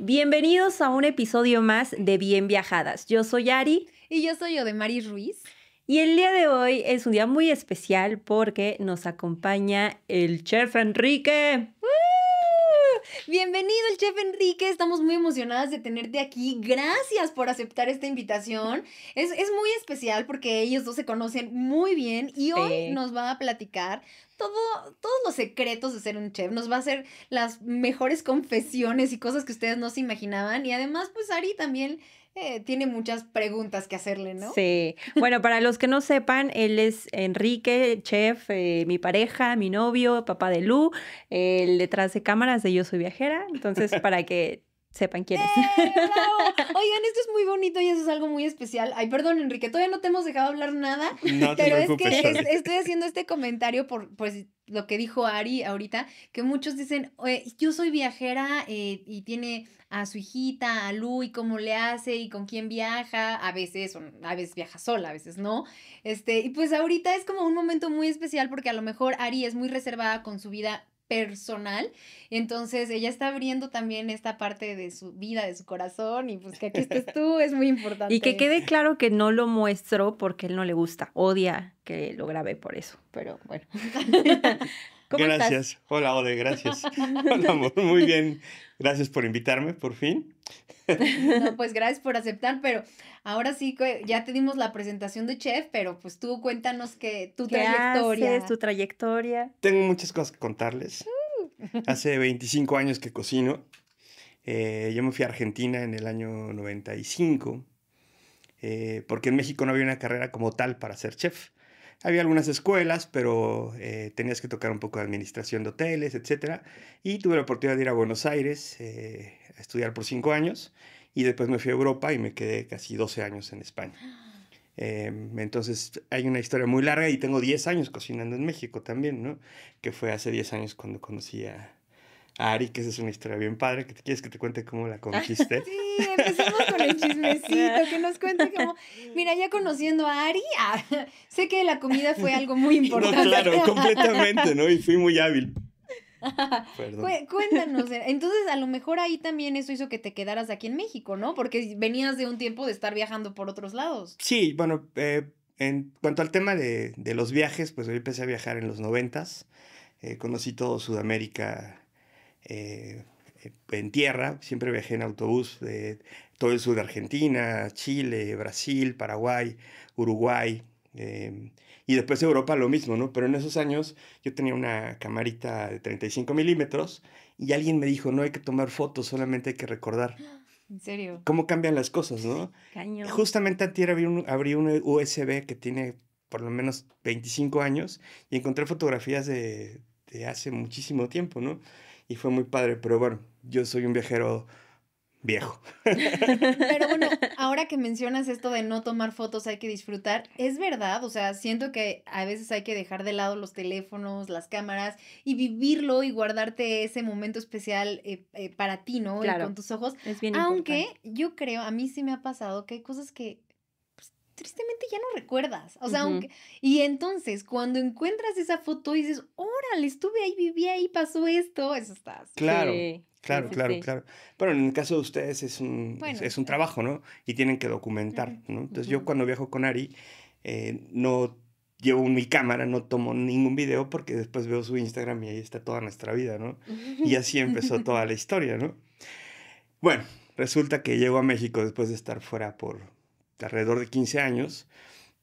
Bienvenidos a un episodio más de Bien Viajadas. Yo soy Ari. Y yo soy Maris Ruiz. Y el día de hoy es un día muy especial porque nos acompaña el chef Enrique. Bienvenido el chef Enrique, estamos muy emocionadas de tenerte aquí. Gracias por aceptar esta invitación. Es, muy especial porque ellos dos se conocen muy bien y hoy nos va a platicar todo, todos los secretos de ser un chef. Nos va a hacer las mejores confesiones y cosas que ustedes no se imaginaban. Y además, pues Ari también eh, tiene muchas preguntas que hacerle, ¿no? Sí. Bueno, para los que no sepan, él es Enrique, chef, eh, mi pareja, mi novio, papá de Lu, el detrás de cámaras de Yo Soy Viajera. Entonces, para que sepan quién es. ¡Eh, Oigan, esto es muy bonito y eso es algo muy especial. Ay, perdón, Enrique, todavía no te hemos dejado hablar nada, no pero es que estoy haciendo este comentario por pues, lo que dijo Ari ahorita, que muchos dicen, yo soy viajera eh, y tiene a su hijita, a Lu, y cómo le hace y con quién viaja, a veces, a veces viaja sola, a veces no. Este, y pues ahorita es como un momento muy especial porque a lo mejor Ari es muy reservada con su vida personal. Entonces ella está abriendo también esta parte de su vida, de su corazón y pues que aquí estés tú es muy importante. Y que quede claro que no lo muestro porque él no le gusta, odia que lo grabe por eso, pero bueno. gracias. Hola, Ode, gracias. muy bien. Gracias por invitarme, por fin. pues gracias por aceptar, pero ahora sí, ya te dimos la presentación de Chef, pero pues tú cuéntanos que tu ¿Qué trayectoria. tu trayectoria. Tengo muchas cosas que contarles. Uh. Hace 25 años que cocino. Eh, yo me fui a Argentina en el año 95, eh, porque en México no había una carrera como tal para ser chef. Había algunas escuelas, pero eh, tenías que tocar un poco de administración de hoteles, etc. Y tuve la oportunidad de ir a Buenos Aires eh, a estudiar por cinco años y después me fui a Europa y me quedé casi 12 años en España. Em, entonces hay una historia muy larga y tengo 10 años cocinando en México también, ¿no? Que fue hace 10 años cuando conocí a, Ari, que esa es una historia bien padre, que te quieres que te cuente cómo la conquiste. sí, empezamos con el chismecito, que nos cuente cómo, mira, ya conociendo a Ari, ah, sé que la comida fue algo muy importante. No, claro, completamente, ¿no? Y fui muy hábil. Cuéntanos, entonces a lo mejor ahí también eso hizo que te quedaras aquí en México, ¿no? Porque venías de un tiempo de estar viajando por otros lados. Sí, bueno, eh, en cuanto al tema de, los viajes, pues yo empecé a viajar en los noventas, eh, conocí todo Sudamérica, eh, en tierra, siempre viajé en autobús de todo el sur de Argentina, Chile, Brasil, Paraguay, Uruguay. Em, y después Europa lo mismo, ¿no? Pero en esos años yo tenía una camarita de 35 milímetros y alguien me dijo, no hay que tomar fotos, solamente hay que recordar. ¿En serio? ¿Cómo cambian las cosas, no? Justamente tierra abrí un, abrí un USB que tiene por lo menos 25 años y encontré fotografías de, de hace muchísimo tiempo, ¿no? y fue muy padre, pero bueno, yo soy un viajero viejo. Pero bueno, ahora que mencionas esto de no tomar fotos, hay que disfrutar, es verdad, o sea, siento que a veces hay que dejar de lado los teléfonos, las cámaras y vivirlo y guardarte ese momento especial eh, eh, para ti, ¿no? Claro. Y con tus ojos. Es bien Aunque yo creo, a mí sí me ha pasado que hay cosas que tristemente ya no recuerdas. O sea, Y entonces, cuando encuentras esa foto y dices, órale, estuve ahí, viví ahí, pasó esto, eso está. Claro. Claro, claro, claro. Pero en el caso de ustedes es un, es un trabajo, ¿no? Y tienen que documentar, ¿no? Entonces yo cuando viajo con Ari, eh, no llevo mi cámara, no tomo ningún video porque después veo su Instagram y ahí está toda nuestra vida, ¿no? Y así empezó toda la historia, ¿no? Bueno, resulta que llego a México después de estar fuera por alrededor de 15 años,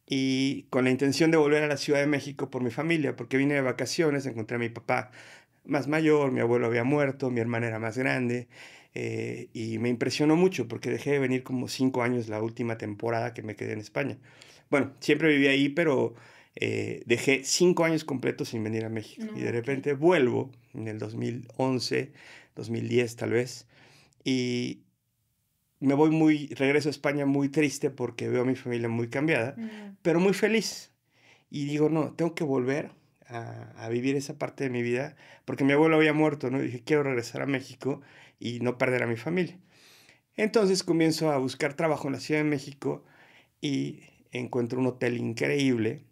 y con la intención de volver a la Ciudad de México por mi familia, porque vine de vacaciones, encontré a mi papá más mayor, mi abuelo había muerto, mi hermana era más grande, eh, y me impresionó mucho porque dejé de venir como cinco años la última temporada que me quedé en España. Bueno, siempre viví ahí, pero eh, dejé cinco años completos sin venir a México. Y de repente vuelvo en el 2011, 2010 tal vez, y, me voy muy, regreso a España muy triste porque veo a mi familia muy cambiada, pero muy feliz. Y digo, no, tengo que volver a, vivir esa parte de mi vida porque mi abuelo había muerto, ¿no? Y dije, quiero regresar a México y no perder a mi familia. Entonces comienzo a buscar trabajo en la Ciudad de México y encuentro un hotel increíble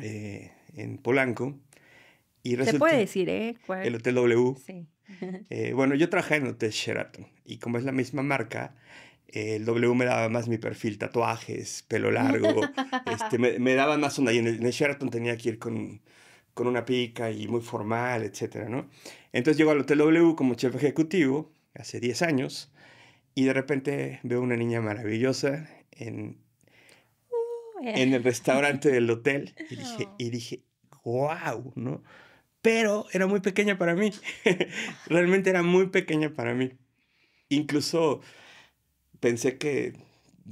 eh, en Polanco se puede decir, ¿eh? El Hotel W. Sí. Eh, bueno, yo trabajé en el Hotel Sheraton y como es la misma marca, eh, el W me daba más mi perfil, tatuajes, pelo largo, este, me, daba más onda. Y en el, Sheraton tenía que ir con, una pica y muy formal, etcétera, ¿no? Entonces llego al Hotel W como chef ejecutivo hace 10 años y de repente veo una niña maravillosa en, uh, en el restaurante del hotel y dije, y dije wow, ¿no? pero era muy pequeña para mí. Realmente era muy pequeña para mí. Incluso pensé que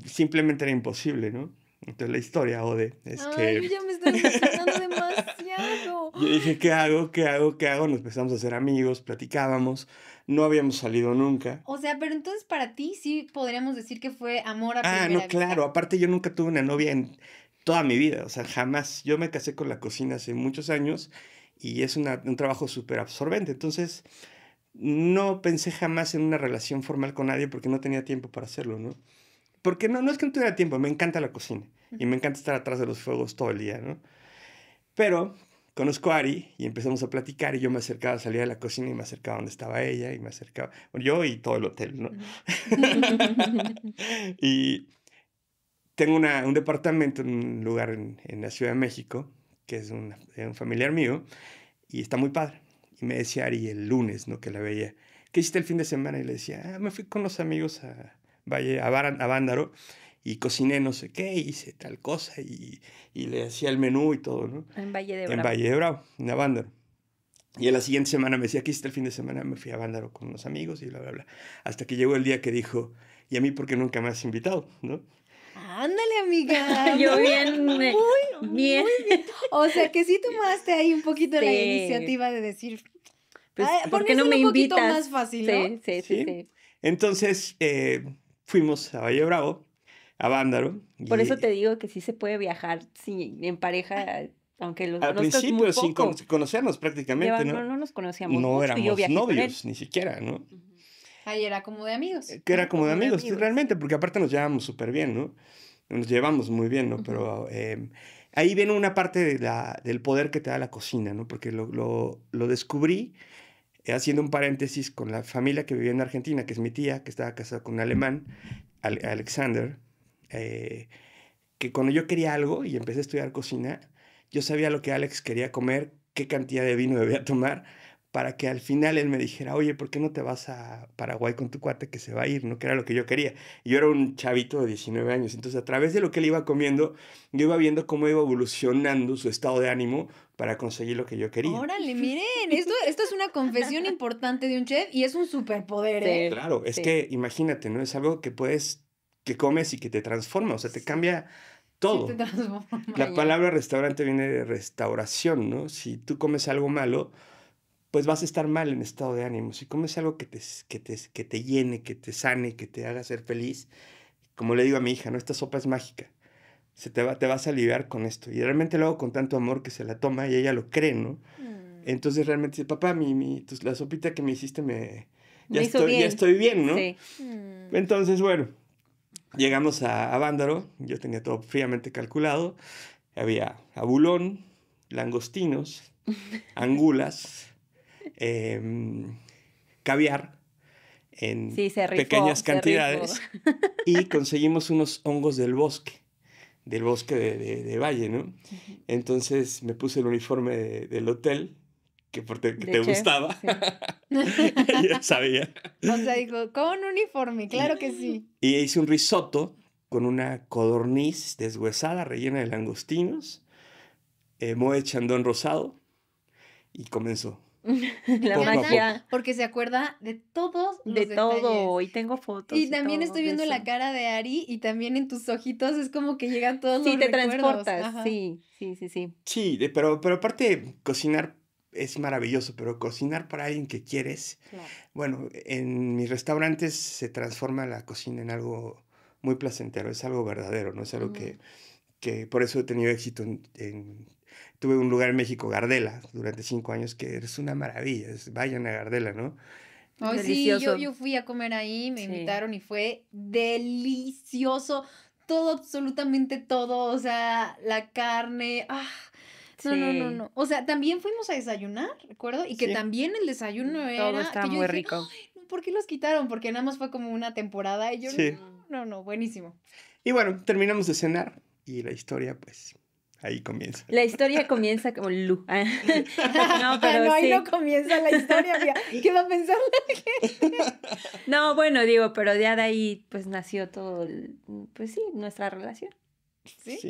simplemente era imposible, ¿no? Entonces la historia, Ode, es que... Yo ya me estoy emocionando demasiado. Yo dije, ¿qué hago? ¿Qué hago? ¿Qué hago? Nos empezamos a hacer amigos, platicábamos, no habíamos salido nunca. O sea, pero entonces para ti sí podríamos decir que fue amor a primera Ah, no, claro. Aparte yo nunca tuve una novia en toda mi vida, o sea, jamás. Yo me casé con la cocina hace muchos años y es un trabajo súper absorbente. Entonces, no pensé jamás en una relación formal con nadie porque no tenía tiempo para hacerlo, ¿no? Porque no, no es que no tuviera tiempo, me encanta la cocina y me encanta estar atrás de los fuegos todo el día, ¿no? Pero conozco a Ari y empezamos a platicar y yo me acercaba, salía de la cocina y me acercaba donde estaba ella y me acercaba, bueno, yo y todo el hotel, ¿no? y tengo un departamento en un lugar en, en la Ciudad de México que es eh, un, familiar mío, y está muy padre. Y me decía Ari el lunes, ¿no? Que la veía. ¿Qué hiciste el fin de semana? Y le decía, ah, me fui con los amigos a, Valle, a, y cociné no sé qué, hice tal cosa y, le hacía el menú y todo, ¿no? En Valle de Bravo. En Valle de Bravo, en Vándaro. Y a la siguiente semana me decía, ¿qué hiciste el fin de semana, me fui a Vándaro con los amigos y bla, bla, bla. Hasta que llegó el día que dijo, ¿y a mí por qué nunca me has invitado? ¿No? Ándale, amiga. Yo bien. Muy, bien. O sea, que sí tomaste ahí un poquito la iniciativa de decir. Pues, porque no me un poquito más fácil, ¿no? sí, sí, sí, Entonces, eh, fuimos a Valle Bravo, a Bándaro Por eso te digo que sí se puede viajar sí, en pareja. Aunque los Al principio, sin conocernos prácticamente, ¿no? ¿no? nos conocíamos. No éramos novios, ni siquiera, ¿no? Ahí era como de amigos. Eh, que era como, de, amigos, realmente, porque aparte nos llevamos súper bien, ¿no? Nos llevamos muy bien, ¿no? Pero em, ahí viene una parte de la, del poder que te da la cocina, ¿no? Porque lo, lo, lo descubrí eh, haciendo un paréntesis con la familia que vivía en Argentina, que es mi tía, que estaba casada con un alemán, Alexander, eh, que cuando yo quería algo y empecé a estudiar cocina, yo sabía lo que Alex quería comer, qué cantidad de vino debía tomar para que al final él me dijera, oye, ¿por qué no te vas a Paraguay con tu cuate que se va a ir? No, que era lo que yo quería. yo era un chavito de 19 años, entonces a través de lo que él iba comiendo, yo iba viendo cómo iba evolucionando su estado de ánimo para conseguir lo que yo quería. Órale, miren, esto, esto es una confesión importante de un chef y es un superpoder. ¿eh? claro, es que imagínate, ¿no? Es algo que puedes, que comes y que te transforma, o sea, te cambia todo. la palabra restaurante viene de restauración, ¿no? Si tú comes algo malo, pues vas a estar mal en estado de ánimo. Si comes algo que te, que te, que te llene, que te sane, que te haga ser feliz, como le digo a mi hija, ¿no? Esta sopa es mágica. Se te, te vas a aliviar con esto. Y realmente lo hago con tanto amor que se la toma y ella lo cree, ¿no? Mm. Entonces realmente dice, papá, mi, mi la sopita que me hiciste me... Ya, estoy, bien. estoy bien, ¿no? Mm. Entonces, bueno, llegamos a, a Vándaro. Yo tenía todo fríamente calculado. Había abulón, langostinos, angulas. Em, caviar en pequeñas cantidades y conseguimos unos hongos del bosque, del bosque de, Valle, ¿no? Entonces me puse el uniforme del hotel, que porque te gustaba. Sí. sabía. O sea, dijo, con uniforme, claro que sí. Y hice un risotto con una codorniz deshuesada rellena de langostinos, eh, moe rosado y comenzó. la magia. Porque se acuerda de todos los De todo, y tengo fotos. Y, también estoy viendo la cara de Ari y también en tus ojitos es como que llegan todos los sí, te transportas, sí, sí, sí, sí. Sí, pero, pero aparte cocinar es maravilloso, pero cocinar para alguien que quieres, bueno, en mis restaurantes se transforma la cocina en algo muy placentero, es algo verdadero, ¿no? Es algo que, que por eso he tenido éxito en tuve un lugar en México, Gardela, durante cinco años, que es una maravilla. vayan a Gardela, ¿no? Oh, sí, yo, fui a comer ahí, me invitaron y fue delicioso. Todo, absolutamente todo. O sea, la carne. Ah, no, no, no, no. O sea, también fuimos a desayunar, recuerdo, y que también el desayuno mm, todo estaba muy rico. ¿Por qué los quitaron? Porque nada más fue como una temporada. Y yo, no, no, no, buenísimo. Y bueno, terminamos de cenar y la historia, pues, Ahí comienza. La historia comienza como Lu. Ah. no, ah, no, ahí no comienza la historia, ¿Qué va a pensar la gente? no, bueno, digo, pero ya de ahí pues nació todo, pues sí, nuestra relación.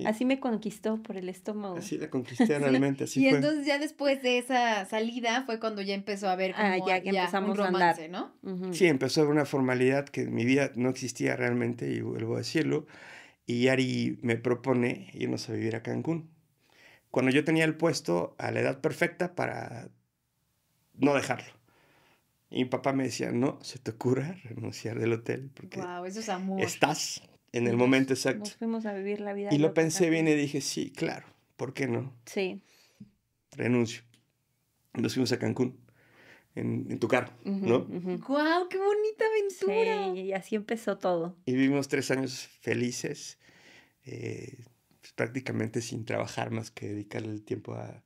Así me conquistó por el estómago. Así la conquisté realmente, así Y entonces ya después de esa salida fue cuando ya empezó a ver ah, como ya, empezamos a andar. ¿no? Sí, empezó Sí, empezó una formalidad que en mi vida no existía realmente y vuelvo a decirlo. Y Ari me propone irnos a vivir a Cancún. Cuando yo tenía el puesto a la edad perfecta para no dejarlo. Y mi papá me decía, no, se te ocurra renunciar del hotel. Porque wow, eso es amor. Estás en el momento exacto. Nos fuimos a vivir la vida. Y lo pensé bien y dije, sí, claro, ¿por qué no? Sí. Renuncio. Nos fuimos a Cancún en, tu carro, ¿no? ¡Qué bonita aventura! y así empezó todo. Y vivimos tres años felices, eh, pues, prácticamente sin trabajar más que dedicarle el tiempo a,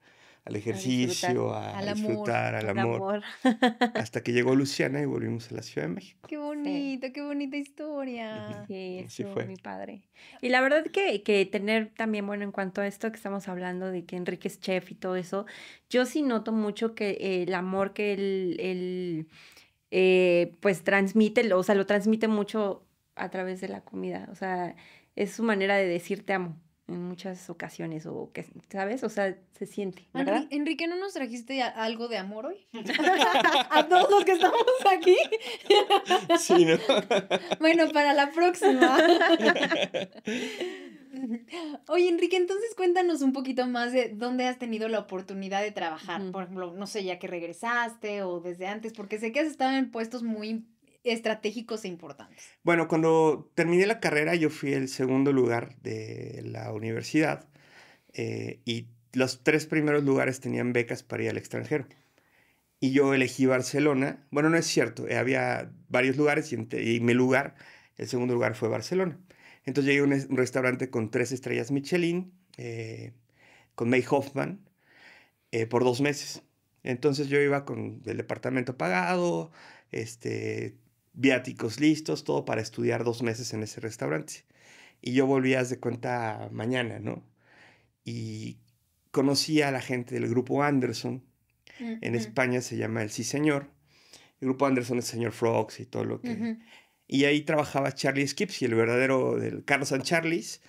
al ejercicio, a, disfrutar, al amor. Hasta que llegó Luciana y volvimos a la Ciudad de México. Qué bonito, qué bonita historia. Sí, fue. mi padre. Y la verdad que, que tener también, bueno, en cuanto a esto que estamos hablando de que Enrique es chef y todo eso, yo sí noto mucho que eh, el amor que él, él eh, pues transmite, o sea, lo transmite mucho a través de la comida. O sea, es su manera de decir te amo en muchas ocasiones o que, ¿sabes? O sea, se siente, ¿verdad? Enrique, ¿no nos trajiste algo de amor hoy? a todos los que estamos aquí. sí, ¿no? bueno, para la próxima. Oye, Enrique, entonces cuéntanos un poquito más de dónde has tenido la oportunidad de trabajar. Por ejemplo, no sé, ya que regresaste o desde antes, porque sé que has estado en puestos muy estratégicos e importantes. Bueno, cuando terminé la carrera yo fui el segundo lugar de la universidad eh, y los tres primeros lugares tenían becas para ir al extranjero. Y yo elegí Barcelona. Bueno, no es cierto, eh, había varios lugares y, mi lugar, el segundo lugar fue Barcelona. Entonces llegué a un, restaurante con tres estrellas Michelin, eh, con May Hoffman, por dos meses. Entonces yo iba con el departamento pagado, este, viáticos listos, todo para estudiar dos meses en ese restaurante. Y yo volví, a de cuenta, mañana, ¿no? Y conocí a la gente del grupo Anderson. En España se llama El Sí Señor. El grupo Anderson es Señor Frogs y todo lo que... Y ahí trabajaba Charlie Skipsy, el verdadero del Carlos San Charlie's.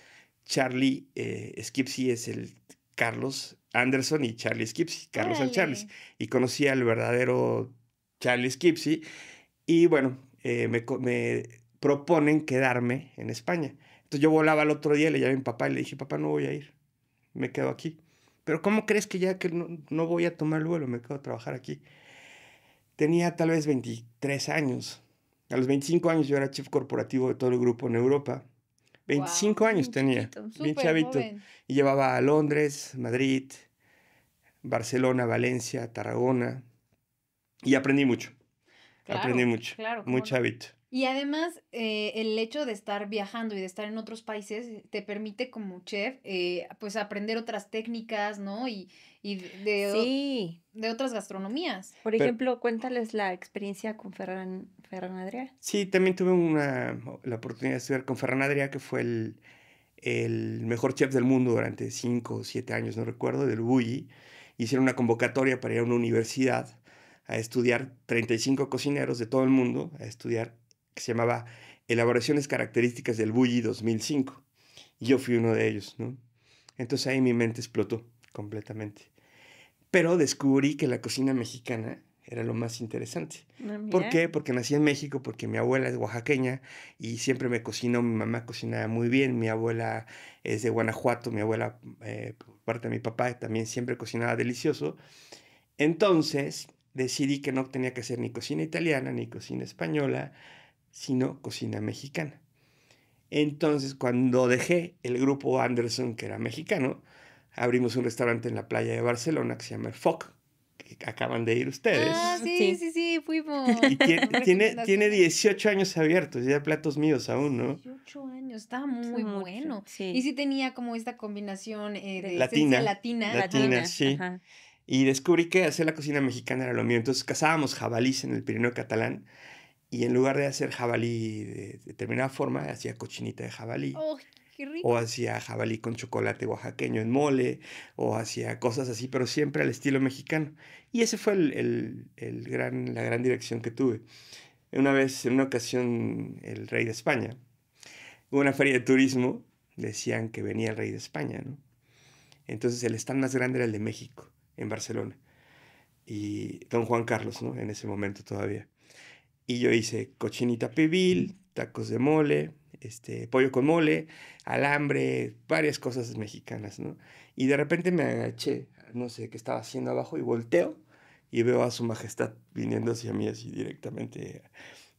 Charlie eh, Skipsey es el Carlos Anderson y Charlie Skipsy, Carlos San Charlie's. Y conocí al verdadero Charlie Skipsy. Y bueno, eh, me, proponen quedarme en España. Entonces yo volaba el otro día, le llamé a mi papá y le dije, papá, no voy a ir, me quedo aquí. Pero ¿cómo crees que ya que no, no voy a tomar vuelo, me quedo a trabajar aquí? Tenía tal vez 23 años. A los 25 años yo era chief corporativo de todo el grupo en Europa. 25 años tenía, bien chavito. Y llevaba a Londres, Madrid, Barcelona, Valencia, Tarragona. Y aprendí mucho. Aprendí mucho. Claro. hábito. Y además, eh, el hecho de estar viajando y de estar en otros países eh, te permite como chef, eh, pues aprender otras técnicas, ¿no? Y, y de, de otras gastronomías. Por ejemplo, cuéntales la experiencia con Ferran, Adrià. Sí, también tuve una, la oportunidad de estudiar con Ferran Adrià, que fue el, mejor chef del mundo durante cinco o siete años, no recuerdo, del Bulli. Hicieron una convocatoria para ir a una universidad a estudiar 35 cocineros de todo el mundo, a estudiar, que se llamaba Elaboraciones Características del Bulli 2005. Y yo fui uno de ellos, ¿no? Entonces ahí mi mente explotó completamente. Pero descubrí que la cocina mexicana era lo más interesante. Ah, ¿Por qué? Porque nací en México, porque mi abuela es oaxaqueña y siempre me cocinó, mi mamá cocinaba muy bien, mi abuela es de Guanajuato, mi abuela, eh, parte de mi papá, también siempre cocinaba delicioso. Entonces, decidí que no tenía que ser ni cocina italiana ni cocina española, sino cocina mexicana. Entonces, cuando dejé el grupo Anderson, que era mexicano, abrimos un restaurante en la playa de Barcelona que se llama Foc, que acaban de ir ustedes. Ah, sí, sí, sí, fuimos. tiene, tiene, 18 años abiertos, ya platos míos aún, ¿no? 18 años, estaba muy bueno. Y sí tenía como esta combinación eh, de latina, latina. Latina, sí y descubrí que hacer la cocina mexicana era lo mío. Entonces cazábamos jabalís en el Pirineo catalán y en lugar de hacer jabalí de determinada forma, hacía cochinita de jabalí. Oh, O hacía jabalí con chocolate oaxaqueño en mole, o hacía cosas así, pero siempre al estilo mexicano. Y ese fue el, gran, la gran dirección que tuve. Una vez, en una ocasión, el rey de España, hubo una feria de turismo, decían que venía el rey de España, ¿no? Entonces el stand más grande era el de México en Barcelona. Y don Juan Carlos, ¿no? En ese momento todavía. Y yo hice cochinita pibil, tacos de mole, este, pollo con mole, alambre, varias cosas mexicanas, ¿no? Y de repente me agaché, no sé qué estaba haciendo abajo, y volteo y veo a su majestad viniendo hacia mí así directamente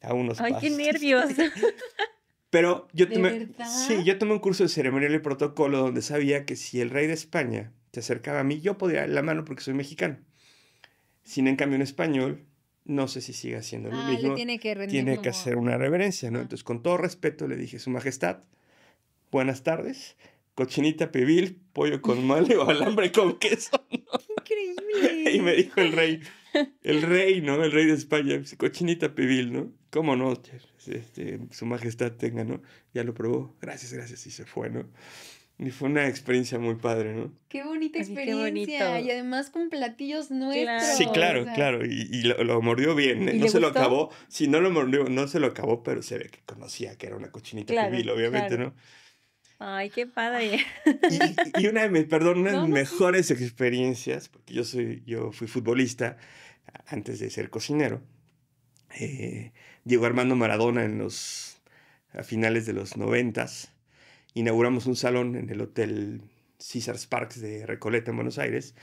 a unos Ay, qué nervios. Pero yo sí, yo tomé un curso de ceremonial y protocolo donde sabía que si el rey de España se acercaba a mí, yo podía darle la mano porque soy mexicano. Sin en cambio en español, no sé si sigue haciendo lo ah, mismo. tiene que, que hacer una reverencia, ¿no? Ah. Entonces, con todo respeto, le dije, Su Majestad, buenas tardes, cochinita pibil, pollo con mole o alambre con queso. Increíble. y me dijo el rey, el rey, ¿no? El rey de España, cochinita pibil, ¿no? ¿Cómo no? Este, su Majestad tenga, ¿no? Ya lo probó, gracias, gracias, y se fue, ¿no? Y fue una experiencia muy padre, ¿no? Qué bonita experiencia. y además con platillos nuestros. Sí, claro, claro. Y, lo, mordió bien. ¿eh? no se lo acabó. Si no lo mordió, no se lo acabó, pero se ve que conocía que era una cochinita civil, obviamente, ¿no? Ay, qué padre. Y, una de mis, perdón, mejores experiencias, porque yo, soy, yo fui futbolista antes de ser cocinero. llegó eh, Armando Maradona en los, a finales de los noventas inauguramos un salón en el Hotel Caesars Parks de Recoleta, en Buenos Aires.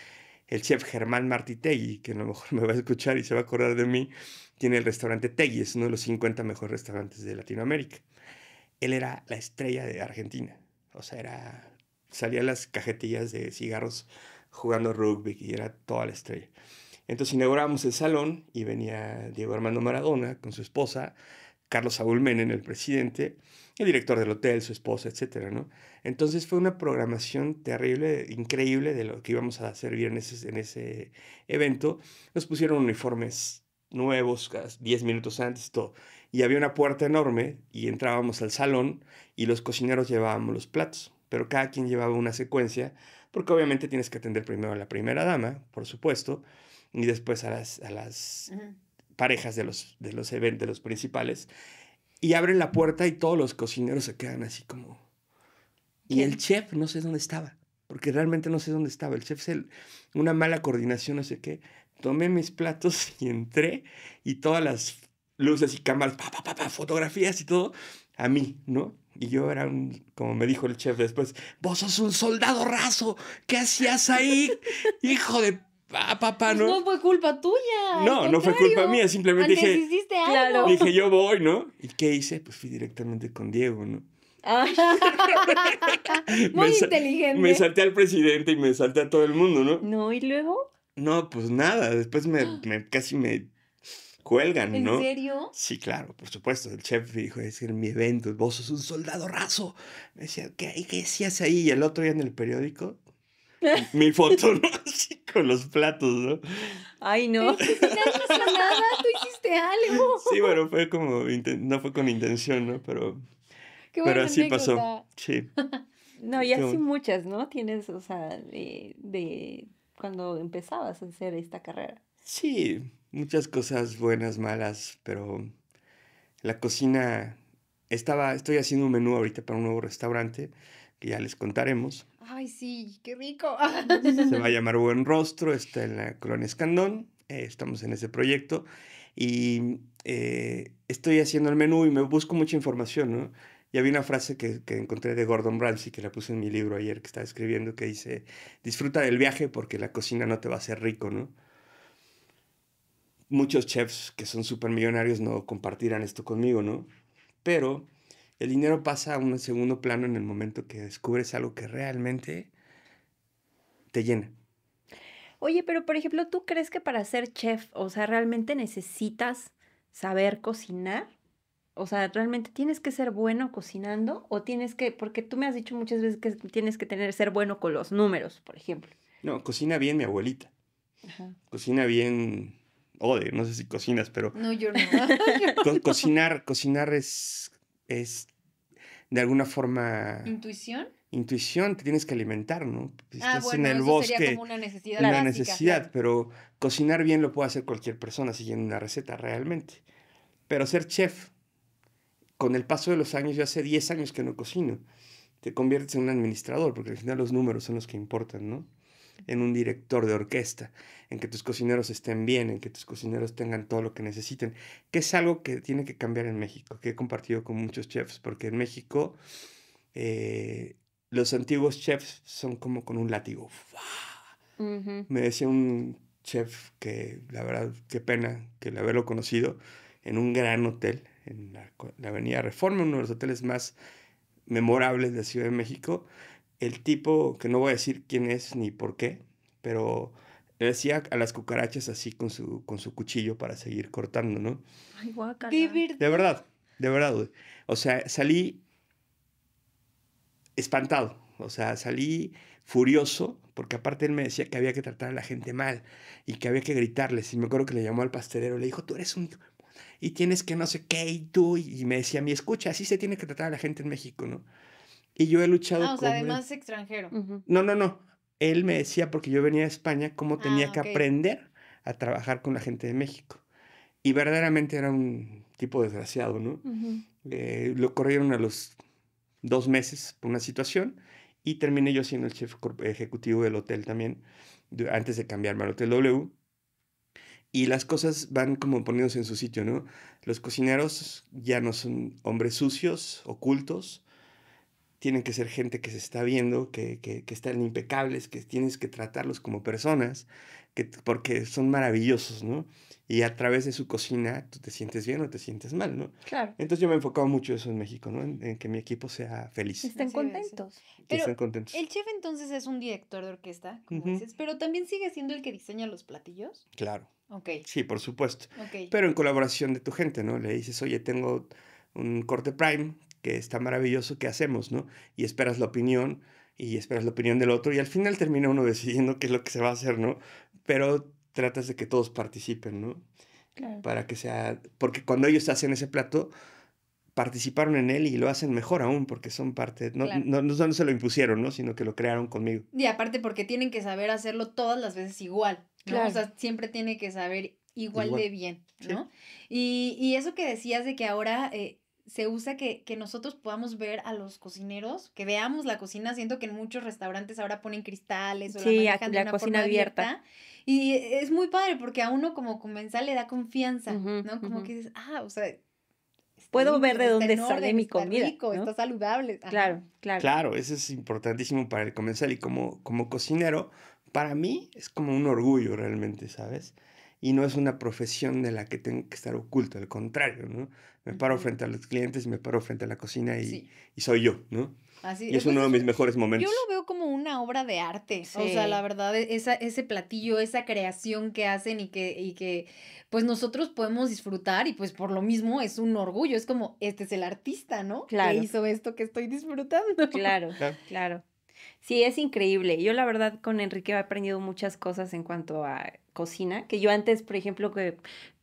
El chef Germán Martitegui, que a lo mejor me va a escuchar y se va a acordar de mí, tiene el restaurante Tegui, es uno de los 50 mejores restaurantes de Latinoamérica. Él era la estrella de Argentina, o sea, era, salía las cajetillas de cigarros jugando rugby y era toda la estrella. Entonces inauguramos el salón y venía Diego Armando Maradona con su esposa, Carlos Saúl Menem, el presidente, el director del hotel, su esposa, etcétera, ¿no? Entonces fue una programación terrible, increíble de lo que íbamos a servir en ese, en ese evento. Nos pusieron uniformes nuevos 10 minutos antes, todo. Y había una puerta enorme y entrábamos al salón y los cocineros llevábamos los platos, pero cada quien llevaba una secuencia, porque obviamente tienes que atender primero a la primera dama, por supuesto, y después a las, a las parejas de los, de los eventos, los principales, y abren la puerta y todos los cocineros se quedan así como... Y el chef no sé dónde estaba, porque realmente no sé dónde estaba. El chef, se, una mala coordinación, no sé qué. Tomé mis platos y entré y todas las luces y cámaras, pa, pa, fotografías y todo, a mí, ¿no? Y yo era un, como me dijo el chef después, vos sos un soldado raso, ¿qué hacías ahí? Hijo de ah, papá, pues no. no fue culpa tuya. No, no fue culpa mía, simplemente dije. Dije, yo voy, ¿no? ¿Y qué hice? Pues fui directamente con Diego, ¿no? Muy inteligente. Me salté al presidente y me salté a todo el mundo, ¿no? No, ¿y luego? No, pues nada, después me, casi me cuelgan, ¿no? ¿En serio? Sí, claro, por supuesto. El chef dijo, es que mi evento, vos sos un soldado raso. Me decía, ¿qué, qué decías ahí? Y el otro día en el periódico, mi foto, Así con los platos, ¿no? Ay, no. no nada, tú hiciste algo. Sí, bueno, fue como, no fue con intención, ¿no? Pero, pero así pasó. Sí. No, y así muchas, ¿no? Tienes, o sea, de cuando empezabas a hacer esta carrera. Sí, muchas cosas buenas, malas, pero la cocina estaba, estoy haciendo un menú ahorita para un nuevo restaurante que ya les contaremos. Ay, sí, qué rico. Se va a llamar Buen Rostro, está en la colonia Escandón, eh, estamos en ese proyecto y eh, estoy haciendo el menú y me busco mucha información, ¿no? Y había una frase que, que, encontré de Gordon Ramsay, que la puse en mi libro ayer que estaba escribiendo, que dice, disfruta del viaje porque la cocina no te va a hacer rico, ¿no? Muchos chefs que son súper millonarios no compartirán esto conmigo, ¿no? Pero el dinero pasa a un segundo plano en el momento que descubres algo que realmente te llena. Oye, pero por ejemplo, ¿tú crees que para ser chef, o sea, realmente necesitas saber cocinar? O sea, ¿realmente tienes que ser bueno cocinando? ¿O tienes que, porque tú me has dicho muchas veces que tienes que tener, ser bueno con los números, por ejemplo? No, cocina bien mi abuelita. Cocina bien Ode, no sé si cocinas, pero. No, yo no. cocinar, cocinar es es de alguna forma... ¿Intuición? Intuición, te tienes que alimentar, ¿no? Ah, estás en el bosque, sería como una necesidad. Una necesidad, pero cocinar bien lo puede hacer cualquier persona siguiendo una receta realmente. Pero ser chef, con el paso de los años, yo hace 10 años que no cocino, te conviertes en un administrador, porque al final los números son los que importan, ¿no? en un director de orquesta, en que tus cocineros estén bien, en que tus cocineros tengan todo lo que necesiten, que es algo que tiene que cambiar en México, que he compartido con muchos chefs, porque en México eh, los antiguos chefs son como con un látigo. Me decía un chef que, la verdad, qué pena que el haberlo conocido en un gran hotel, en la Avenida Reforma, uno de los hoteles más memorables de la Ciudad de México, el tipo, que no voy a decir quién es ni por qué, pero le decía a las cucarachas así con su, con su cuchillo para seguir cortando, ¿no? Ay, De verdad, de verdad, O sea, salí espantado. O sea, salí furioso, porque aparte él me decía que había que tratar a la gente mal y que había que gritarles. Y me acuerdo que le llamó al pastelero, le dijo, tú eres un... Y tienes que no sé qué, y tú, y me decía, mi escucha, así se tiene que tratar a la gente en México, ¿no? Y yo he luchado. Ah, o sea, además extranjero. No, no, no. Él me decía, porque yo venía de España, cómo ah, tenía que aprender a trabajar con la gente de México. Y verdaderamente era un tipo desgraciado, ¿no? Eh, lo corrieron a los dos meses por una situación y terminé yo siendo el chef ejecutivo del hotel también, antes de cambiarme al Hotel W. Y las cosas van como poniéndose en su sitio, ¿no? Los cocineros ya no son hombres sucios, ocultos, tienen que ser gente que se está viendo, que, que, están impecables, que tienes que tratarlos como personas, que, porque son maravillosos, ¿no? Y a través de su cocina tú te sientes bien o te sientes mal, ¿no? Claro. Entonces yo me he enfocado mucho eso en México, ¿no? En, que mi equipo sea feliz. Estén contentos. estén contentos. El chef entonces es un director de orquesta, como dices, pero también sigue siendo el que diseña los platillos. Claro. Ok. Sí, por supuesto. Okay. Pero en colaboración de tu gente, ¿no? Le dices, oye, tengo un corte prime que está maravilloso que hacemos, ¿no? Y esperas la opinión y esperas la opinión del otro y al final termina uno decidiendo qué es lo que se va a hacer, ¿no? Pero tratas de que todos participen, ¿no? Claro. Para que sea, porque cuando ellos hacen ese plato, participaron en él y lo hacen mejor aún porque son parte, no, no, no, se lo impusieron, ¿no? sino que lo crearon conmigo. Y aparte porque tienen que saber hacerlo todas las veces igual, Claro. o sea, siempre tiene que saber igual, de bien, ¿no? Y, eso que decías de que ahora eh, se usa que, nosotros podamos ver a los cocineros, que veamos la cocina. Siento que en muchos restaurantes ahora ponen cristales o sí, la, cocina abierta. Y e, es muy padre porque a uno como comensal le da confianza, ¿no? Como que dices, ah, o sea, este, puedo ver de dónde orden, sale mi comida. Está está saludable. Claro, claro. Claro, eso es importantísimo para el comensal y como, como cocinero, para mí es como un orgullo realmente, ¿sabes? Y no es una profesión de la que tengo que estar oculto, al contrario, ¿no? me paro frente a los clientes me paro frente a la cocina y, soy yo, ¿no? Así, y es uno de mis mejores momentos. Yo lo veo como una obra de arte. O sea, la verdad, e-, ese platillo, esa creación que hacen y que, que pues nosotros podemos disfrutar y pues por lo mismo es un orgullo. Es como, este es el artista, ¿no? Claro. Que hizo esto que estoy disfrutando. claro. claro. Sí, es increíble. Yo la verdad con Enrique he aprendido muchas cosas en cuanto a cocina, que yo antes, por ejemplo, que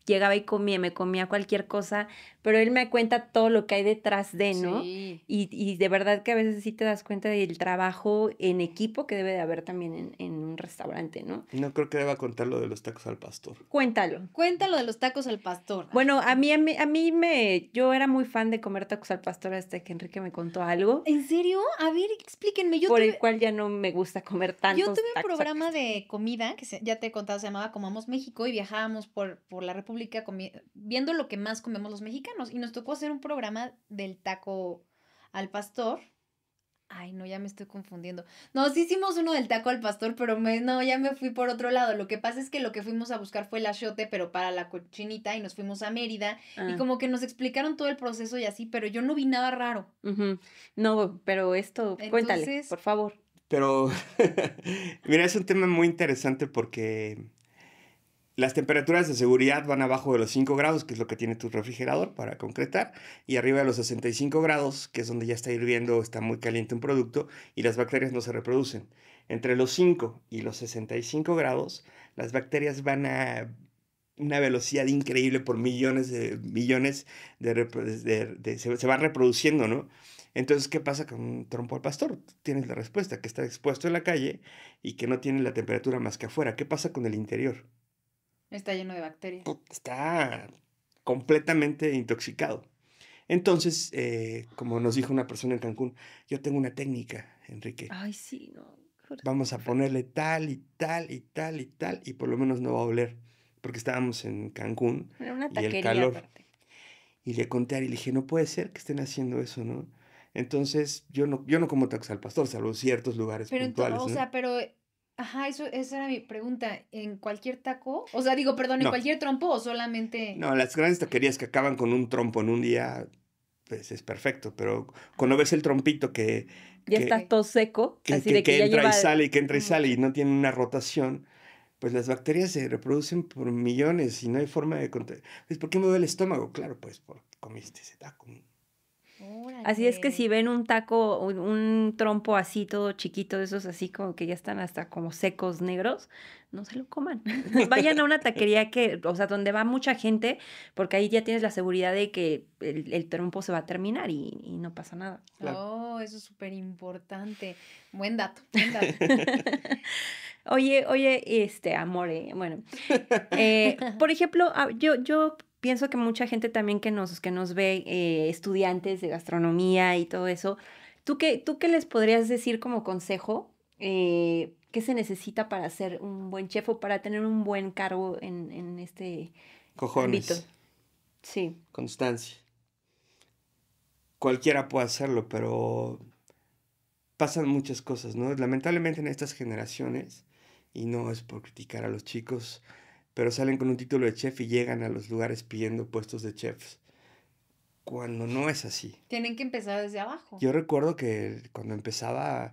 llegaba y comía, me comía cualquier cosa, pero él me cuenta todo lo que hay detrás de, ¿no? Sí. Y, y, de verdad que a veces sí te das cuenta del trabajo en equipo que debe de haber también en, en un restaurante, ¿no? No creo que deba contar lo de los tacos al pastor. Cuéntalo. Cuéntalo de los tacos al pastor. Bueno, a mí, a mí, me, yo era muy fan de comer tacos al pastor hasta que Enrique me contó algo. ¿En serio? A ver, explíquenme. Yo por el cual ya no me gusta comer tanto. Yo tuve un programa de comida que ya te he contado, se llamaba Comamos México y viajábamos por, por la República viendo lo que más comemos los mexicanos y nos tocó hacer un programa del taco al pastor. Ay, no, ya me estoy confundiendo. No, sí hicimos uno del taco al pastor, pero me, no, ya me fui por otro lado. Lo que pasa es que lo que fuimos a buscar fue el achiote, pero para la cochinita, y nos fuimos a Mérida, y ah. como que nos explicaron todo el proceso y así, pero yo no vi nada raro. No, pero esto, cuéntale, por favor. Pero, mira, es un tema muy interesante porque las temperaturas de seguridad van abajo de los 5 grados, que es lo que tiene tu refrigerador para concretar, y arriba de los 65 grados, que es donde ya está hirviendo, está muy caliente un producto y las bacterias no se reproducen. Entre los 5 y los 65 grados, las bacterias van a una velocidad increíble por millones de millones de, se, se, van reproduciendo, ¿no? Entonces, ¿qué pasa con un trompo al pastor? Tienes la respuesta, que está expuesto en la calle y que no tiene la temperatura más que afuera. ¿Qué pasa con el interior? Está lleno de bacterias. Está completamente intoxicado. Entonces, eh, como nos dijo una persona en Cancún, yo tengo una técnica, Enrique. Ay, sí, no. Vamos a ponerle tal y tal y tal y tal y por lo menos no va a oler, porque estábamos en Cancún Era una y el calor. Y le conté a Ari, le dije, no puede ser que estén haciendo eso, ¿no? Entonces, yo no, yo no como tacos al pastor, salvo ciertos lugares pero puntuales. O sea, pero Ajá, eso, esa era mi pregunta. ¿En cualquier taco? O sea, digo, perdón, ¿en cualquier trompo o solamente...? No, las grandes taquerías que acaban con un trompo en un día, pues es perfecto, pero cuando ves el trompito que... Ya está todo seco, que, que, que, entra y sale y que entra y sale y no tiene una rotación, pues las bacterias se reproducen por millones y no hay forma de... Pues, ¿Por qué me duele el estómago? Claro, pues porque comiste ese taco. Así es que si ven un taco, un, trompo así todo chiquito, esos así como que ya están hasta como secos negros, no se lo coman. Vayan a una taquería que, o sea, donde va mucha gente, porque ahí ya tienes la seguridad de que el, trompo se va a terminar y, no pasa nada. Oh, eso es súper importante. Buen dato, oye, oye, este, amore, eh, bueno. Eh, por ejemplo, ah, yo, yo pienso que mucha gente también que nos, que nos ve, eh, estudiantes de gastronomía y todo eso, ¿tú qué, tú qué les podrías decir como consejo? Eh, ¿Qué se necesita para ser un buen chef o para tener un buen cargo en, en este Cojones. Sí. Constancia. Cualquiera puede hacerlo, pero pasan muchas cosas, ¿no? Lamentablemente en estas generaciones, y no es por criticar a los chicos, pero salen con un título de chef y llegan a los lugares pidiendo puestos de chefs. Cuando no es así. Tienen que empezar desde abajo. Yo recuerdo que cuando empezaba,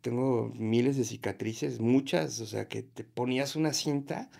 tengo miles de cicatrices, muchas, o sea, que te ponías una cinta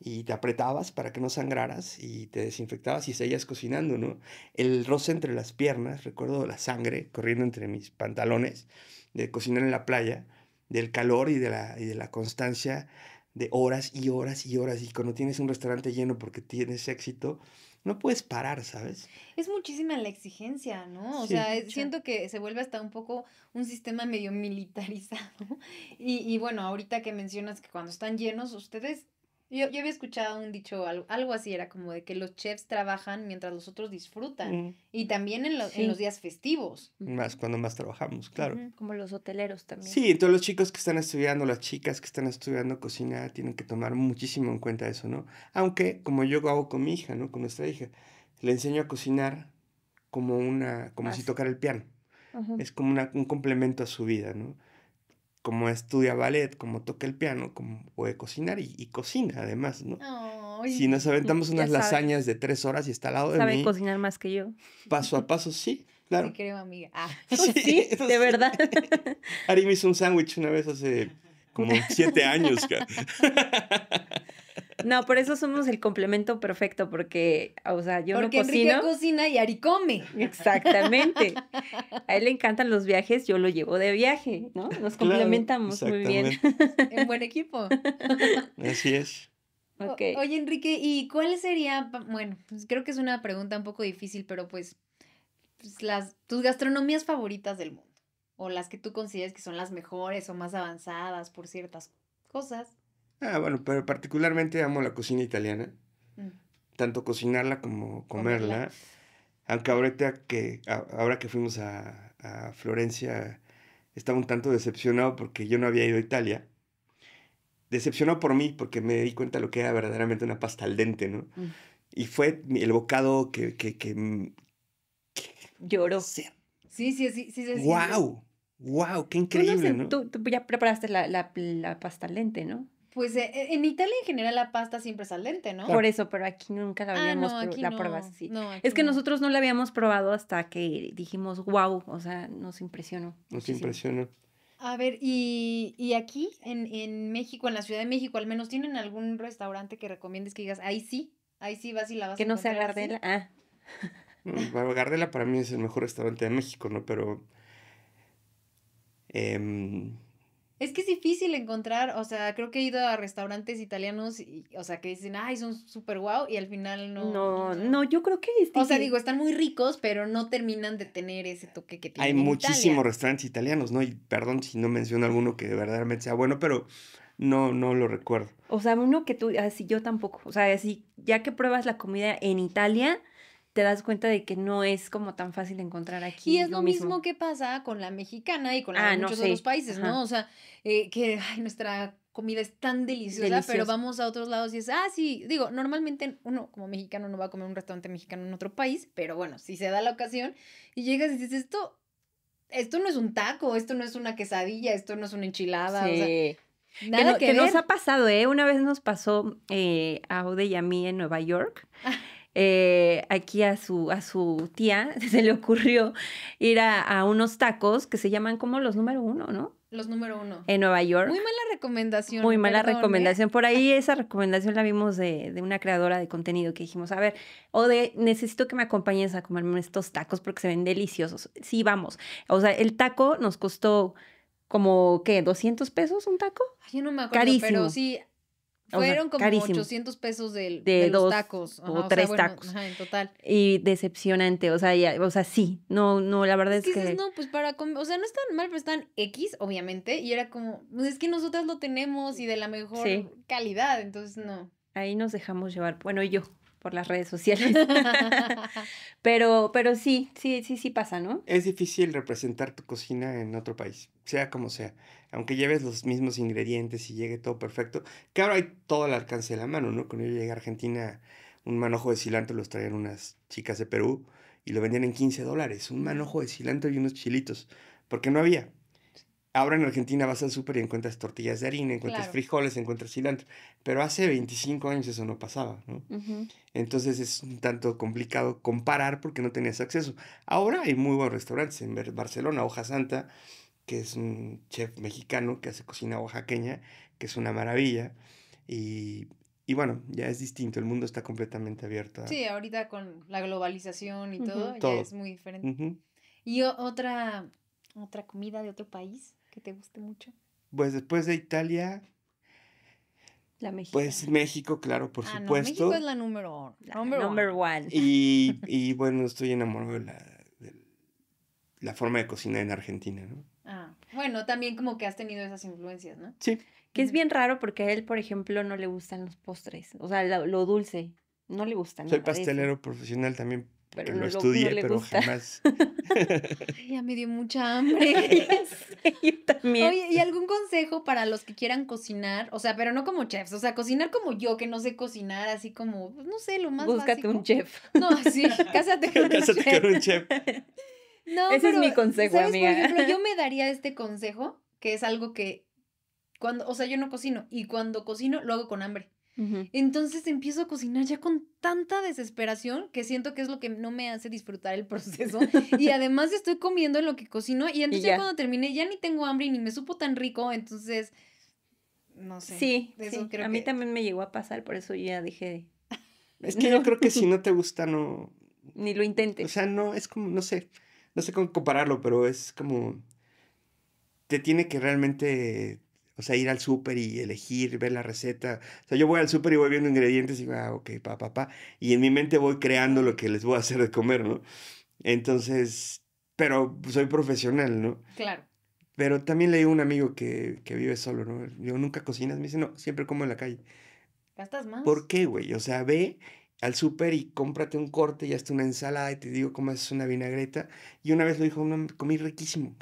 y te apretabas para que no sangraras y te desinfectabas y seguías cocinando, ¿no? El roce entre las piernas, recuerdo la sangre corriendo entre mis pantalones de cocinar en la playa, del calor y de la, y de la constancia de horas y horas y horas y cuando tienes un restaurante lleno porque tienes éxito, no puedes parar, ¿sabes? Es muchísima la exigencia, ¿no? O sea, siento que se vuelve hasta un poco un sistema medio militarizado. Y, y bueno, ahorita que mencionas que cuando están llenos, ustedes yo, había escuchado un dicho, algo, así, era como de que los chefs trabajan mientras los otros disfrutan. Mm. Y también en, los días festivos. Más, cuando más trabajamos, claro. Como los hoteleros también. Sí, entonces los chicos que están estudiando, las chicas que están estudiando cocina, tienen que tomar muchísimo en cuenta eso, ¿no? Aunque, como yo hago con mi hija, ¿no? Con nuestra hija, le enseño a cocinar como una, como si tocara el piano. Es como una, un complemento a su vida, ¿no? como estudia ballet, como toca el piano, como puede cocinar y, cocina además, ¿no? si nos aventamos unas lasañas de tres horas y está al lado de mí. Sabe cocinar más que yo. Paso a paso, sí, claro. amiga. Ah. sí, de verdad. Ari me hizo un sándwich una vez hace como siete años. No, por eso somos el complemento perfecto, porque, o sea, yo porque no cocino. Enrique cocina y Ari come. Exactamente. A él le encantan los viajes, yo lo llevo de viaje, ¿no? Nos complementamos muy bien. En buen equipo. Así es. oye, Enrique, ¿y cuál sería, bueno, pues creo que es una pregunta un poco difícil, pero pues, pues, las, tus gastronomías favoritas del mundo, o las que tú consideras que son las mejores o más avanzadas por ciertas cosas. Ah, bueno, pero particularmente amo la cocina italiana. Mm. Tanto cocinarla como comerla. Aunque ahorita que, ahora que fuimos a, Florencia, estaba un tanto decepcionado porque yo no había ido a Italia. Decepcionado por mí porque me di cuenta de lo que era verdaderamente una pasta al dente, ¿no? Mm. Y fue el bocado que... Lloró. Sí, sí, sí, sí. sí, ¡Wow! ¡Qué increíble! Tú, no ya preparaste la, la pasta al dente, ¿no? Pues e, e, en Italia en general la pasta siempre es al dente, ¿no? Por eso, pero aquí nunca la ah, habíamos no, no. es que nosotros no la habíamos probado hasta que dijimos, wow, o sea, nos impresionó. Nos impresionó. A ver, y, aquí en, México, en la Ciudad de México, al menos, ¿tienen algún restaurante que recomiendes que digas, ahí sí, ahí sí vas y la vas que Que no sea Gardela, ah. Mm, Gardela para mí es el mejor restaurante de México, ¿no? Pero... Em, es que es difícil encontrar, o sea, creo que he ido a restaurantes italianos, y, o sea, que dicen, ay, son súper guau, y al final no. No, no, yo creo que O sea, digo, están muy ricos, pero no terminan de tener ese toque que tienen. Hay muchísimos restaurantes italianos, ¿no? Y perdón si no menciono alguno que de verdaderamente sea bueno, pero no, no lo recuerdo. O sea, uno que tú, así yo tampoco. O sea, así, ya que pruebas la comida en Italia, te das cuenta de que no es como tan fácil encontrar aquí. Y es lo, mismo, que pasa con la mexicana y con la ah, muchos otros países, ¿no? O sea, eh, que nuestra comida es tan deliciosa, pero vamos a otros lados y es, ah, sí, digo, normalmente uno como mexicano no va a comer un restaurante mexicano en otro país, pero bueno, si se da la ocasión y llegas y dices, esto, esto no es un taco, esto no es una quesadilla, esto no es una enchilada, o sea, Nada que, que, nos ha pasado, ¿eh? Una vez nos pasó eh, a Ode y a mí en Nueva York. Ah. Eh, aquí a su, a su tía se le ocurrió ir a, unos tacos que se llaman como los número uno, ¿no? Los número uno. En Nueva York. Muy mala recomendación. Muy mala ¿eh? recomendación. Por ahí esa recomendación la vimos de, una creadora de contenido que dijimos, a ver, o de necesito que me acompañes a comerme estos tacos porque se ven deliciosos. Sí, vamos. O sea, el taco nos costó como, ¿qué? ¿200 pesos un taco? Ay, yo no me acuerdo, Carísimo. pero sí, fueron como 800 pesos de, los dos, tacos. o, tres tacos. en total. Y decepcionante, o sea, o sea, sí, no, no, la verdad es, que... no, pues para, o sea, no están mal, pero están X, obviamente, y era como, pues es que nosotras lo tenemos y de la mejor calidad, entonces no. Ahí nos dejamos llevar, bueno, yo, por las redes sociales. pero, pero sí, sí, sí, sí pasa, ¿no? Es difícil representar tu cocina en otro país, sea como sea aunque lleves los mismos ingredientes y llegue todo perfecto, claro, hay todo el alcance de la mano, ¿no? Cuando yo llegué a Argentina, un manojo de cilantro los traían unas chicas de Perú y lo vendían en 15 dólares, un manojo de cilantro y unos chilitos, porque no había. Ahora en Argentina vas al súper y encuentras tortillas de harina, encuentras frijoles, encuentras cilantro, pero hace 25 años eso no pasaba, ¿no? Entonces es un tanto complicado comparar porque no tenías acceso. Ahora hay muy buenos restaurantes en Barcelona, Hoja Santa, que es un chef mexicano que hace cocina oaxaqueña, que es una maravilla. Y, bueno, ya es distinto, el mundo está completamente abierto. Sí, ahorita con la globalización y todo, ya es muy diferente. ¿Y otra, otra comida de otro país que te guste mucho? Pues después de Italia... La México. Pues México, claro, por ah, supuesto. México es la número la Y, y, bueno, estoy enamorado de la, de la forma de cocina en Argentina, ¿no? Ah, bueno, también como que has tenido esas influencias, ¿no? Sí. Que es bien raro porque a él, por ejemplo, no le gustan los postres, o sea, lo, dulce, no le gustan. Soy pastelero profesional también, pero eh, lo estudié, pero jamás. ya me dio mucha hambre. también. Oye, ¿y algún consejo para los que quieran cocinar? O sea, pero no como chefs, o sea, cocinar como yo, que no sé cocinar, así como, pues, no sé, lo más Búscate un chef. No, así cásate con, un, chef. con un chef. No, Ese es mi consejo, amiga. Por yo me daría este consejo, que es algo que cuando, o sea, yo no cocino y cuando cocino lo hago con hambre. Entonces empiezo a cocinar ya con tanta desesperación que siento que es lo que no me hace disfrutar el proceso. y además estoy comiendo lo que cocino y entonces ya. cuando terminé ya ni tengo hambre ni me supo tan rico, entonces no sé. Sí, sí. a mí también me llegó a pasar, por eso ya dije. Es que yo creo que si no te gusta no ni lo intentes. O sea, no es como no sé no sé cómo compararlo, pero es como, te tiene que realmente, o sea, ir al súper y elegir, ver la receta. O sea, yo voy al súper y voy viendo ingredientes y, ah, ok, pa, pa, pa. Y en mi mente voy creando lo que les voy a hacer de comer, ¿no? Entonces, pero soy profesional, ¿no? Claro. Pero también leí a un amigo que, que vive solo, ¿no? Yo nunca cocinas, me dice, no, siempre como en la calle. ¿Gastas más? ¿Por qué, güey? O sea, ve al súper y cómprate un corte y hazte una ensalada y te digo cómo haces una vinagreta. Y una vez lo dijo, no, comí riquísimo,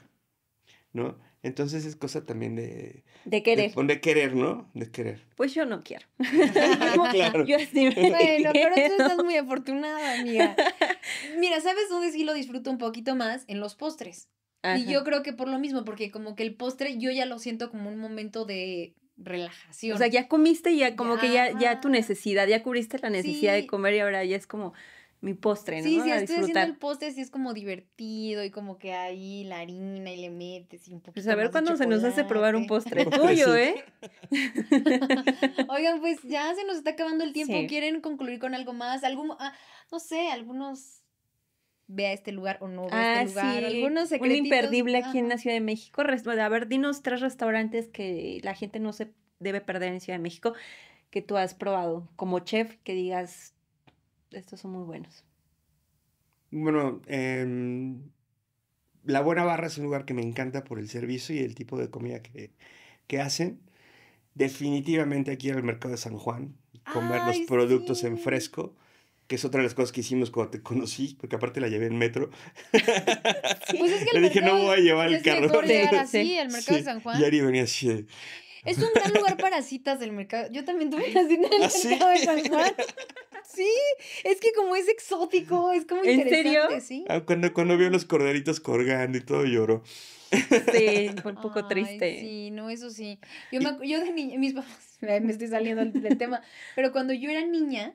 ¿no? Entonces es cosa también de... De querer. De, de querer, ¿no? De querer. Pues yo no quiero. claro. Yo estoy. bueno, pero tú estás muy afortunada, amiga. Mira, ¿sabes dónde sí lo disfruto un poquito más? En los postres. Y yo creo que por lo mismo, porque como que el postre yo ya lo siento como un momento de relajación. O sea, ya comiste y ya como que ya, ya tu necesidad, ya cubriste la necesidad de comer y ahora ya es como mi postre, ¿no? Sí, sí, estoy haciendo el postre, sí es como divertido y como que ahí la harina y le metes y un pues, poquito Pues a ver cuándo se nos hace probar un postre tuyo, ¿eh? Oigan, pues ya se nos está acabando el tiempo. ¿Quieren concluir con algo más? ¿Algún, ah, no sé, algunos ve a este lugar o no ve a este ah, lugar. Algunos secretitos. Un imperdible aquí en la Ciudad de México. A ver, dinos tres restaurantes que la gente no se debe perder en Ciudad de México que tú has probado como chef que digas, estos son muy buenos. Bueno, em, La Buena Barra es un lugar que me encanta por el servicio y el tipo de comida que, que hacen. Definitivamente aquí en el mercado de San Juan, comer los productos en fresco que es otra de las cosas que hicimos cuando te conocí, porque aparte la llevé en metro. pues es que Le dije, no voy a llevar el carro. así, el mercado de San Juan. Y Ari venía así. Es un gran lugar para citas del mercado. Yo también tuve una cita en el ¿Ah, mercado de San Juan. Sí, es que como es exótico, es como ¿En interesante, serio? ¿sí? Ah, cuando, cuando vio los corderitos colgando y todo lloró. Sí, fue un poco triste. Sí, no, eso sí. Yo, me, yo de niña, mis papás, me estoy saliendo del tema, pero cuando yo era niña,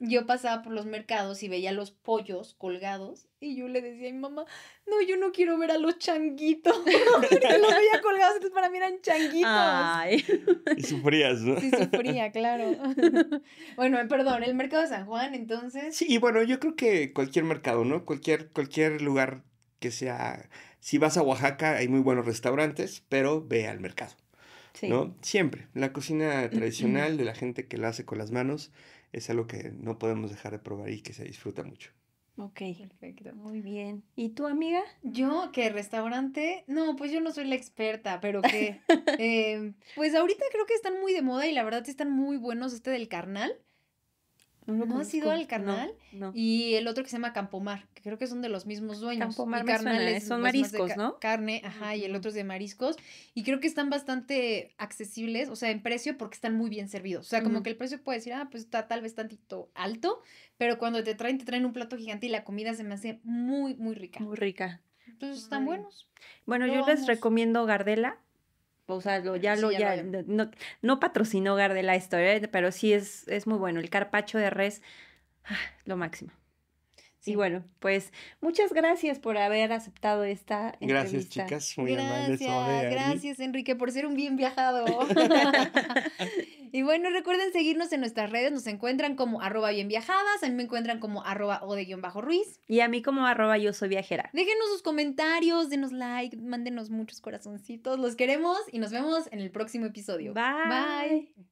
yo pasaba por los mercados y veía los pollos colgados y yo le decía a mi mamá, no, yo no quiero ver a los changuitos. Porque los veía colgados, entonces para mí eran changuitos. Ay. Y sufrías, ¿no? Sí, sufría, claro. bueno, eh, perdón, el mercado de San Juan, entonces. Sí, y bueno, yo creo que cualquier mercado, ¿no? Cualquier, cualquier lugar que sea. Si vas a Oaxaca, hay muy buenos restaurantes, pero ve al mercado. Sí. ¿no? Siempre. La cocina mm, mm. tradicional de la gente que la hace con las manos es algo que no podemos dejar de probar y que se disfruta mucho. Ok. Perfecto. Muy bien. ¿Y tu amiga? Yo, ¿Qué, restaurante, no, pues yo no soy la experta, pero que, eh, pues ahorita creo que están muy de moda y la verdad están muy buenos este del carnal. No, has ido al carnal. Y el otro que se llama Campomar, que creo que son de los mismos dueños. Campomar, carnales ¿eh? son mariscos, ¿no? Carne, ajá, y el otro es de mariscos. Y creo que están bastante accesibles, o sea, en precio, porque están muy bien servidos. O sea, como que el precio puede decir, ah, pues está tal vez tantito alto, pero cuando te traen, te traen un plato gigante y la comida se me hace muy, muy rica. Muy rica. Entonces están buenos. Bueno, yo les recomiendo Gardela o sea, ya, lo, ya, no, no, patrocinó Gardela la historia, pero sí es, es muy bueno. El carpacho de res, ah, lo máximo. Y bueno, pues muchas gracias por haber aceptado esta entrevista. Gracias, chicas. Muy gracias, gracias, Enrique, por ser un bien viajado. y bueno, recuerden seguirnos en nuestras redes. Nos encuentran como arroba bien viajadas. A mí me encuentran como arroba o de guión bajo Ruiz. Y a mí como arroba yo soy viajera. Déjenos sus comentarios, denos like, mándenos muchos corazoncitos. Los queremos y nos vemos en el próximo episodio. Bye.